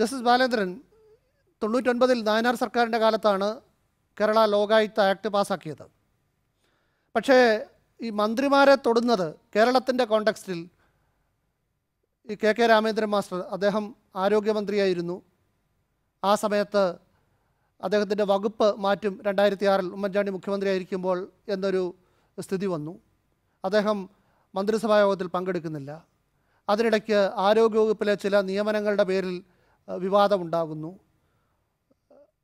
justice Balendran തൊണ്ണൂറ്റൊൻപതിൽ Nayanar സർക്കാരിൻ്റെ കാലത്താണ് Kerala Lokayukta act പാസ്സാക്കിയത് പക്ഷേ ഈ മന്ത്രിമാരെ തൊടുന്നത് കേരളത്തിൻ്റെ കോണ്ടക്സ്റ്റിൽ ഈ കെ കെ രാമേന്ദ്രൻ മാസ്റ്റർ അദ്ദേഹം ആരോഗ്യമന്ത്രിയായിരുന്നു ആ സമയത്ത് അദ്ദേഹത്തിൻ്റെ വകുപ്പ് മാറ്റും രണ്ടായിരത്തി ആറിൽ ഉമ്മൻചാണ്ടി മുഖ്യമന്ത്രിയായിരിക്കുമ്പോൾ എന്നൊരു സ്ഥിതി വന്നു അദ്ദേഹം മന്ത്രിസഭാ യോഗത്തിൽ പങ്കെടുക്കുന്നില്ല അതിനിടയ്ക്ക് ആരോഗ്യവകുപ്പിലെ ചില നിയമനങ്ങളുടെ പേരിൽ വിവാദമുണ്ടാകുന്നു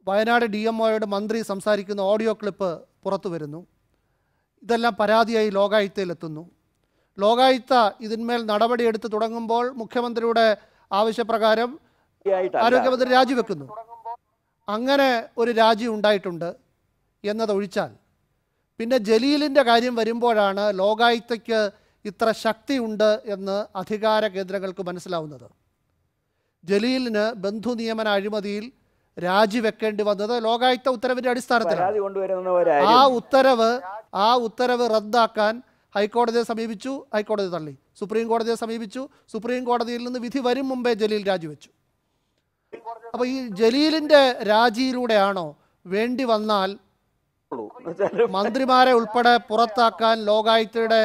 വയനാട് ഡി എം ഒയുടെ മന്ത്രി സംസാരിക്കുന്ന ഓഡിയോ ക്ലിപ്പ് പുറത്തു വരുന്നു ഇതെല്ലാം പരാതിയായി ലോകായുക്തയിലെത്തുന്നു ലോകായുക്ത ഇതിന്മേൽ നടപടിയെടുത്ത് തുടങ്ങുമ്പോൾ മുഖ്യമന്ത്രിയുടെ ആവശ്യപ്രകാരം ആരോഗ്യമന്ത്രി രാജിവെക്കുന്നു അങ്ങനെ ഒരു രാജി ഉണ്ടായിട്ടുണ്ട് എന്നതൊഴിച്ചാൽ പിന്നെ ജലീലിൻ്റെ കാര്യം വരുമ്പോഴാണ് ലോകായുക്തയ്ക്ക് ഇത്ര ശക്തിയുണ്ട് എന്ന് അധികാര കേന്ദ്രങ്ങൾക്ക് മനസ്സിലാവുന്നത് ജലീലിന് ബന്ധു നിയമന അഴിമതിയിൽ രാജിവെക്കേണ്ടി വന്നത് ലോകായുക്ത ഉത്തരവിന്റെ അടിസ്ഥാനത്തിൽ ആ ഉത്തരവ് ആ ഉത്തരവ് റദ്ദാക്കാൻ ഹൈക്കോടതിയെ സമീപിച്ചു ഹൈക്കോടതി തള്ളി സുപ്രീം കോടതിയെ സമീപിച്ചു സുപ്രീം കോടതിയിൽ നിന്ന് വിധി വരും മുമ്പേ ജലീൽ രാജിവെച്ചു അപ്പൊ ഈ ജലീലിന്റെ രാജിയിലൂടെയാണോ വേണ്ടി വന്നാൽ മന്ത്രിമാരെ ഉൾപ്പെടെ പുറത്താക്കാൻ ലോകായുക്തയുടെ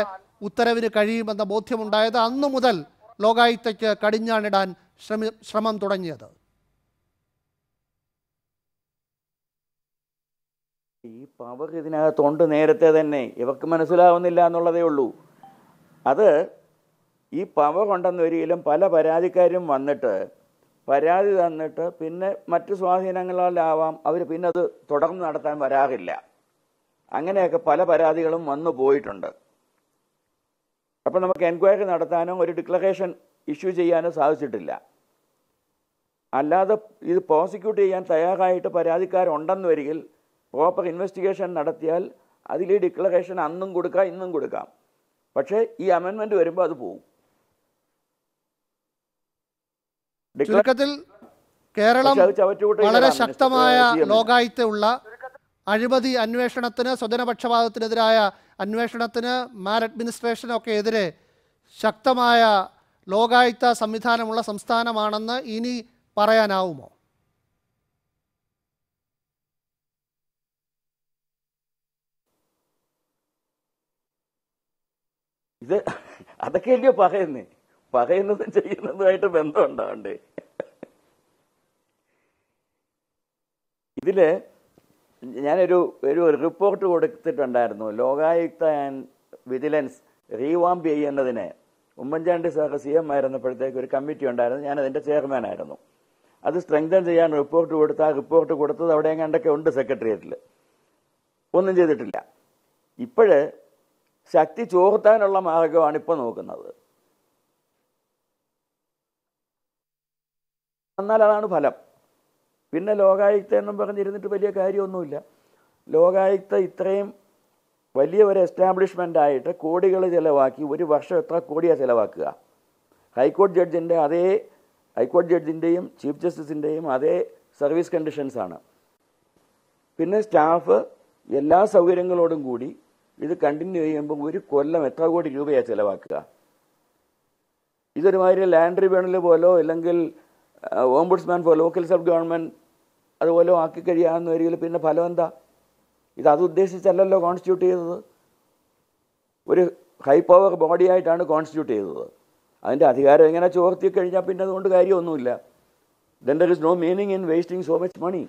ഉത്തരവിന് കഴിയുമെന്ന ബോധ്യമുണ്ടായത് അന്നു മുതൽ ലോകായുക്തയ്ക്ക് കടിഞ്ഞാണിടാൻ ശ്രമി ശ്രമം തുടങ്ങിയത് ഈ പവർ ഇതിനകത്തുണ്ട് നേരത്തെ തന്നെ ഇവർക്ക് മനസ്സിലാവുന്നില്ല എന്നുള്ളതേ ഉള്ളൂ അത് ഈ പവർ ഉണ്ടെന്ന് വരികയിലും പല പരാതിക്കാരും വന്നിട്ട് പരാതി തന്നിട്ട് പിന്നെ മറ്റു സ്വാധീനങ്ങളിലാവാം അവർ പിന്നെ അത് തുടർന്ന് നടത്താൻ വരാറില്ല അങ്ങനെയൊക്കെ പല പരാതികളും വന്നു പോയിട്ടുണ്ട് അപ്പം നമുക്ക് എൻക്വയറി നടത്താനോ ഒരു ഡിക്ലറേഷൻ ഇഷ്യൂ ചെയ്യാനോ സാധിച്ചിട്ടില്ല അല്ലാതെ ഇത് പ്രോസിക്യൂട്ട് ചെയ്യാൻ തയ്യാറായിട്ട് പരാതിക്കാരുണ്ടെന്ന് വരികിൽ പ്രോപ്പർ ഇൻവെസ്റ്റിഗേഷൻ നടത്തിയാൽ അതിൽ ഈ ഡിക്ലറേഷൻ അന്നും കൊടുക്കാം ഇന്നും കൊടുക്കാം പക്ഷേ ഈ അമെൻമെൻറ്റ് വരുമ്പോൾ അത് പോവും ചുരുക്കത്തിൽ കേരളം വളരെ ശക്തമായ ലോകായുത്തുള്ള അഴിമതി അന്വേഷണത്തിന് സ്വജനപക്ഷപാതത്തിനെതിരായ അന്വേഷണത്തിന് മാൽ അഡ്മിനിസ്ട്രേഷനൊക്കെ എതിരെ ശക്തമായ ലോകായുക്ത സംവിധാനമുള്ള സംസ്ഥാനമാണെന്ന് ഇനി പറയാനാവുമോ ഇത് അതൊക്കെ അല്ലയോ പകയുന്നേ പകയുന്നതും ചെയ്യുന്നതുമായിട്ട് ബന്ധമുണ്ടാവണ്ടേ ഇതില് ഞാനൊരു ഒരു റിപ്പോർട്ട് കൊടുത്തിട്ടുണ്ടായിരുന്നു ലോകായുക്ത ആൻഡ് വിജിലൻസ് റീവാംപ് ചെയ്യുന്നതിന് ഉമ്മൻചാണ്ടി സഹ സി എം ആയിരുന്നപ്പോഴത്തേക്ക് ഒരു കമ്മിറ്റി ഉണ്ടായിരുന്നു ഞാൻ ചെയർമാൻ ചെയർമാനായിരുന്നു അത് സ്ട്രെങ്തൻ ചെയ്യാൻ റിപ്പോർട്ട് കൊടുത്ത് ആ റിപ്പോർട്ട് കൊടുത്തത് അവിടെ എങ്ങാണ്ടൊക്കെ ഉണ്ട് സെക്രട്ടേറിയറ്റിൽ ഒന്നും ചെയ്തിട്ടില്ല ഇപ്പോഴ് ശക്തി ചോർത്താനുള്ള മാർഗമാണ് ഇപ്പോൾ നോക്കുന്നത് എന്നാൽ അതാണ് ഫലം പിന്നെ ലോകായുക്ത എന്നും പറഞ്ഞിരുന്നിട്ട് വലിയ കാര്യമൊന്നുമില്ല ലോകായുക്ത ഇത്രയും വലിയ ഒരു എസ്റ്റാബ്ലിഷ്മെൻ്റ് ആയിട്ട് കോടികൾ ചിലവാക്കി ഒരു വർഷം എത്ര കോടിയാണ് ചിലവാക്കുക ഹൈക്കോടതി ജഡ്ജിൻ്റെ അതേ ഹൈക്കോടതി ജഡ്ജിൻ്റെയും ചീഫ് ജസ്റ്റിസിൻ്റെയും അതേ സർവീസ് കണ്ടീഷൻസാണ് പിന്നെ സ്റ്റാഫ് എല്ലാ സൗകര്യങ്ങളോടും കൂടി ഇത് കണ്ടിന്യൂ ചെയ്യുമ്പോൾ ഒരു കൊല്ലം എത്ര കോടി രൂപയാണ് ചിലവാക്കുക ഇതൊരുമാതിരി ലാൻഡ് ട്രിബ്യൂണൽ പോലോ അല്ലെങ്കിൽ ഓംബുഡ്സ്മാൻ പോലോ ലോക്കൽ സബ് ഗവൺമെൻറ് അതുപോലെ ആക്കി കഴിയാവുന്ന വരികയിൽ പിന്നെ ഫലം എന്താ ഇത് ഉദ്ദേശിച്ചല്ലല്ലോ കോൺസ്റ്റിറ്റ്യൂട്ട് ചെയ്തത് ഒരു ഹൈ പവർ ബോഡിയായിട്ടാണ് കോൺസ്റ്റിറ്റ്യൂട്ട് ചെയ്തത് അതിൻ്റെ അധികാരം എങ്ങനെ ചോർത്തി കഴിഞ്ഞാൽ പിന്നെ അതുകൊണ്ട് കാര്യമൊന്നുമില്ല then there is no meaning in wasting so much money